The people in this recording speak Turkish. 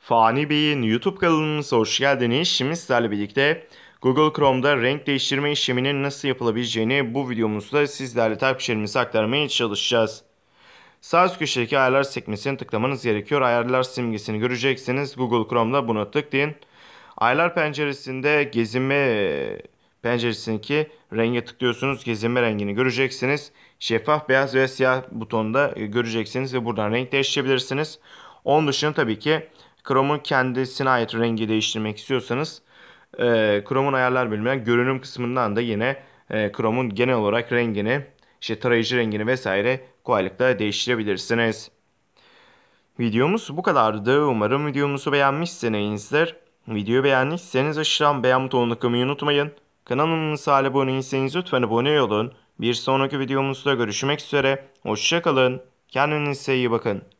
Fani Bey'in YouTube kanalımıza hoş geldiniz. Şimdi sizlerle birlikte Google Chrome'da renk değiştirme işleminin nasıl yapılabileceğini bu videomuzda sizlerle takipçilerimize aktarmaya çalışacağız. Sağ üst köşedeki ayarlar sekmesini tıklamanız gerekiyor. Ayarlar simgesini göreceksiniz. Google Chrome'da buna tıklayın. Ayarlar penceresinde gezinme penceresindeki renge tıklıyorsunuz. Gezinme rengini göreceksiniz. Şeffaf beyaz ve siyah butonda göreceksiniz ve buradan renk değiştirebilirsiniz. Onun dışında tabii ki Chrome'un kendisine ait rengi değiştirmek istiyorsanız e, Chrome'un ayarlar bölümünden görünüm kısmından da yine e, Chrome'un genel olarak rengini, işte tarayıcı rengini vesaire kolaylıkla değiştirebilirsiniz. Videomuz bu kadardı. Umarım videomuzu beğenmişsinizdir. Videoyu beğendiyseniz aşağıdan beğen butonuna tıklamayı unutmayın. Kanalımıza abone değilseniz lütfen abone olun. Bir sonraki videomuzda görüşmek üzere. Hoşçakalın. Kendinize iyi bakın.